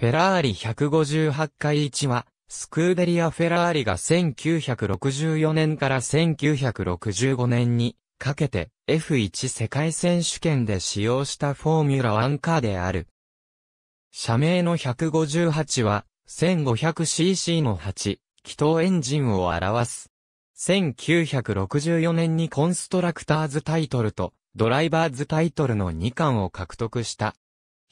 フェラーリ158回1は、スクーデリア・フェラーリが1964年から1965年にかけて F1 世界選手権で使用したフォーミュラ1カーである。社名の158は 1500cc の8、気筒エンジンを表す。1964年にコンストラクターズタイトルとドライバーズタイトルの2冠を獲得した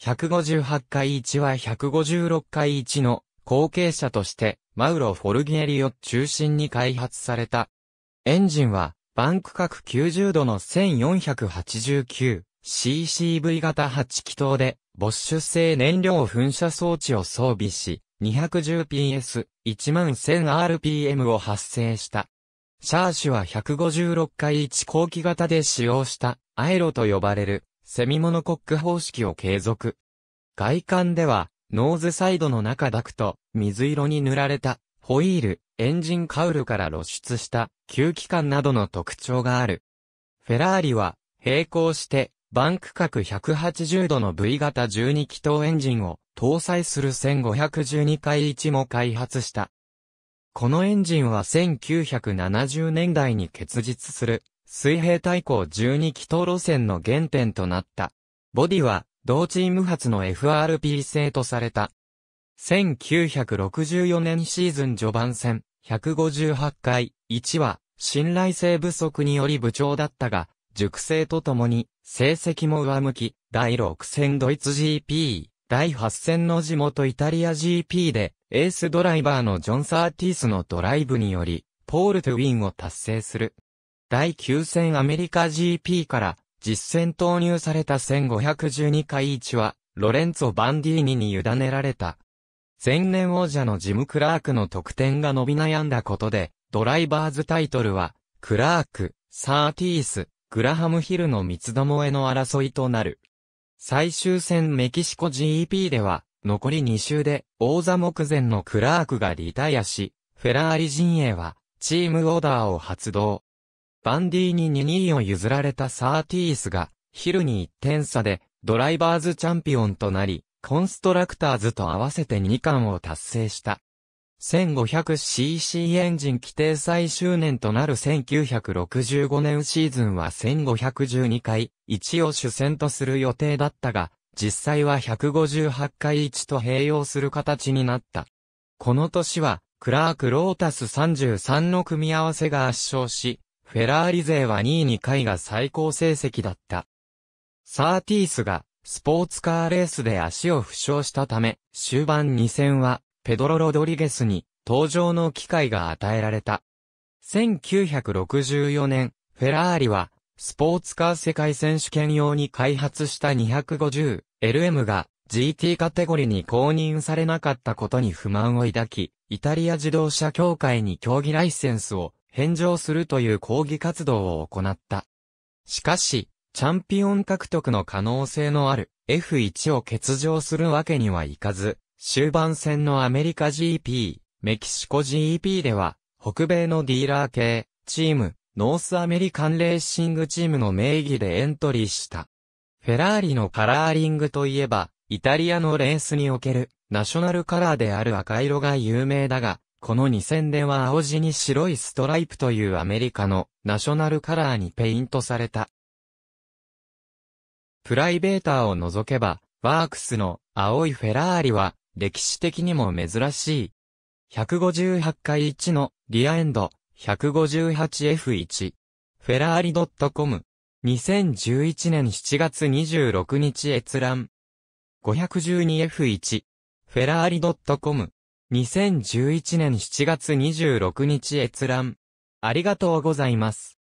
158回1は156回1の後継者として、マウロ・フォルギエリを中心に開発された。エンジンは、バンク角90度の 1489CCV 型8気筒で、ボッシュ製燃料噴射装置を装備し、210PS、11000rpm を発生した。シャーシュは156回1後期型で使用した、アエロと呼ばれるセミモノコック方式を継続。外観では、ノーズサイドの中ダクト、水色に塗られた、ホイール、エンジンカウルから露出した、吸気管などの特徴がある。フェラーリは、並行して、バンク角180度の V 型12気筒エンジンを搭載する1512回1も開発した。このエンジンは1970年代に結実する水平対向12気筒路線の原点となった。ボディは、同チーム発の FRP 製とされた。1964年シーズン序盤戦、158回、1は、信頼性不足により部長だったが、熟成とともに、成績も上向き、第6戦ドイツ GP、第8戦の地元イタリア GP で、エースドライバーのジョン・サーティースのドライブにより、ポール・トゥ・ウィンを達成する。第9戦アメリカ GP から実戦投入された1512回1は、ロレンツォ・バンディーニに委ねられた。前年王者のジム・クラークの得点が伸び悩んだことで、ドライバーズタイトルは、クラーク、サーティース、グラハムヒルの三つどもえの争いとなる。最終戦メキシコ GP では、残り2周で、王座目前のクラークがリタイアし、フェラーリ陣営は、チームオーダーを発動。バンディに2-2を譲られたサーティースが、ヒルに1点差で、ドライバーズチャンピオンとなり、コンストラクターズと合わせて2冠を達成した。1500cc エンジン規定最終年となる1965年シーズンは1512回、1を主戦とする予定だったが、実際は158回1と併用する形になった。この年は、クラーク・ロータス33の組み合わせが圧勝し、フェラーリ勢は2位に回が最高成績だった。サーティースが、スポーツカーレースで足を負傷したため、終盤2戦は、ペドロ・ロドリゲスに、登場の機会が与えられた。1964年、フェラーリは、スポーツカー世界選手権用に開発した 250LM が GT カテゴリに公認されなかったことに不満を抱き、イタリア自動車協会に競技ライセンスを返上するという抗議活動を行った。しかし、チャンピオン獲得の可能性のある F1 を欠場するわけにはいかず、終盤戦のアメリカ GP、メキシコ GP では、北米のディーラー系、チーム、ノースアメリカンレーシングチームの名義でエントリーした。フェラーリのカラーリングといえば、イタリアのレースにおけるナショナルカラーである赤色が有名だが、この2000では青地に白いストライプというアメリカのナショナルカラーにペイントされた。プライベーターを除けば、ワークスの青いフェラーリは歴史的にも珍しい。158回1のリアエンド 158F1。フェラーリ .com。2011年7月26日閲覧。512F1。フェラーリ .com。2011年7月26日閲覧。ありがとうございます。